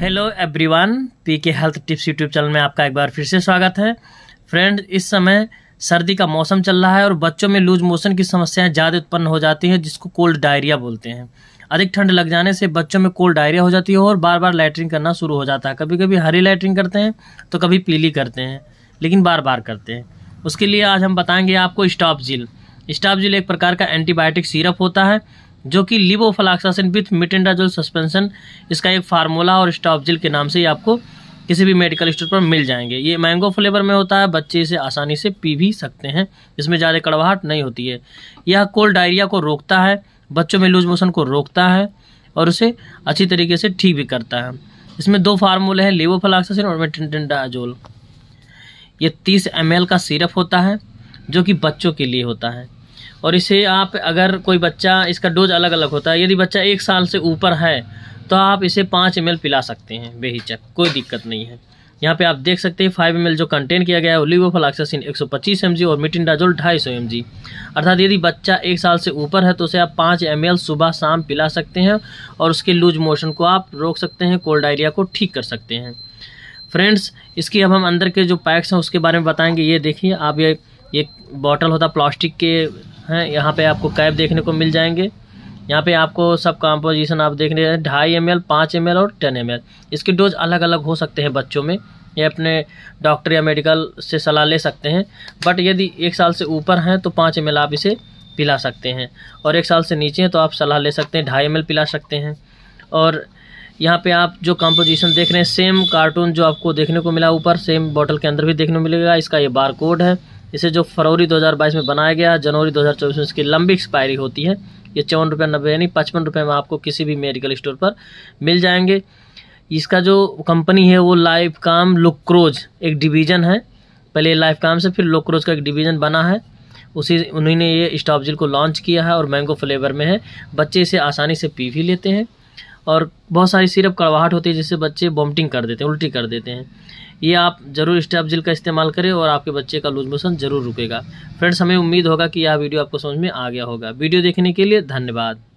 hello everyone P K health tips YouTube channel में आपका एक बार फिर से स्वागत है फ्रेंड इस समय सर्दी का मौसम चल रहा है और बच्चों में लूज मोशन की समस्याएं ज़्यादा उत्पन्न हो जाती हैं जिसको कोल्ड डायरिया बोलते हैं अधिक ठंड लग जाने से बच्चों में कोल्ड डायरिया हो जाती है और बार बार लैटरिन करना शुरू हो जाता है कभी कभी हरी लैटरिन करते हैं तो कभी पीली करते हैं लेकिन बार बार करते हैं उसके लिए आज हम बताएंगे आपको स्टॉप जिल स्टॉप जिल एक प्रकार का एंटीबायोटिक सिरप होता है जो कि लिबोफलाक्सासिन विथ मिटेंडाजोल सस्पेंशन इसका एक फार्मूला और स्टॉपजिल के नाम से ही आपको किसी भी मेडिकल स्टोर पर मिल जाएंगे ये मैंगो फ्लेवर में होता है बच्चे इसे आसानी से पी भी सकते हैं इसमें ज़्यादा कड़वाहट नहीं होती है यह कोल्ड डायरिया को रोकता है बच्चों में लूज मोशन को रोकता है और उसे अच्छी तरीके से ठीक भी करता है इसमें दो फार्मूले हैं लेवोफलाक्सासिन और मिटेंडाजोल ये तीस एम का सिरप होता है जो कि बच्चों के लिए होता है और इसे आप अगर कोई बच्चा इसका डोज अलग अलग होता है यदि बच्चा एक साल से ऊपर है तो आप इसे पाँच एम पिला सकते हैं बेहिचक कोई दिक्कत नहीं है यहाँ पे आप देख सकते हैं फाइव एम जो कंटेंट किया गया है ओलिवोफलाक्सासिन 125 एमजी और मिटिनडाजोल 250 एमजी अर्थात यदि बच्चा एक साल से ऊपर है तो उसे आप पाँच एम सुबह शाम पिला सकते हैं और उसके लूज मोशन को आप रोक सकते हैं कोल्ड डायरिया को ठीक कर सकते हैं फ्रेंड्स इसकी अब हम अंदर के जो पैक्स हैं उसके बारे में बताएंगे ये देखिए आप ये ये बॉटल होता प्लास्टिक के हैं यहाँ पे आपको कैप देखने को मिल जाएंगे यहाँ पे आपको सब कॉम्पोजिशन आप देख रहे हैं ढाई एम एल पाँच एम एल और टेन एम एल इसके डोज अलग अलग हो सकते हैं बच्चों में ये अपने डॉक्टर या मेडिकल से सलाह ले सकते हैं बट यदि एक साल से ऊपर हैं तो पाँच एम आप इसे पिला सकते हैं और एक साल से नीचे हैं तो आप सलाह ले सकते हैं ढाई एम पिला सकते हैं और यहाँ पे आप जो कंपोजिशन देख रहे हैं सेम कार्टून जो आपको देखने को मिला ऊपर सेम बॉटल के अंदर भी देखने को मिलेगा इसका ये बार कोड है इसे जो फरवरी 2022 में बनाया गया जनवरी 2024 में इसकी लंबी एक्सपायरी होती है ये चौवन रुपये नब्बे यानी पचपन रुपये में आपको किसी भी मेडिकल स्टोर पर मिल जाएंगे इसका जो कंपनी है वो लाइफ काम लुक्रोज एक डिवीज़न है पहले लाइफ काम से फिर लुक्रोज का एक डिवीज़न बना है उसी उन्हीं ने ये स्टॉप जिल को लॉन्च किया है और मैंगो फ्लेवर में है बच्चे इसे आसानी से पी भी लेते हैं और बहुत सारी सिरप कड़वाहट होती है जिससे बच्चे वॉमिटिंग कर देते हैं उल्टी कर देते हैं ये आप जरूर स्टेप जिल का इस्तेमाल करें और आपके बच्चे का लूज मोशन जरूर रुकेगा फ्रेंड्स हमें उम्मीद होगा कि यह वीडियो आपको समझ में आ गया होगा वीडियो देखने के लिए धन्यवाद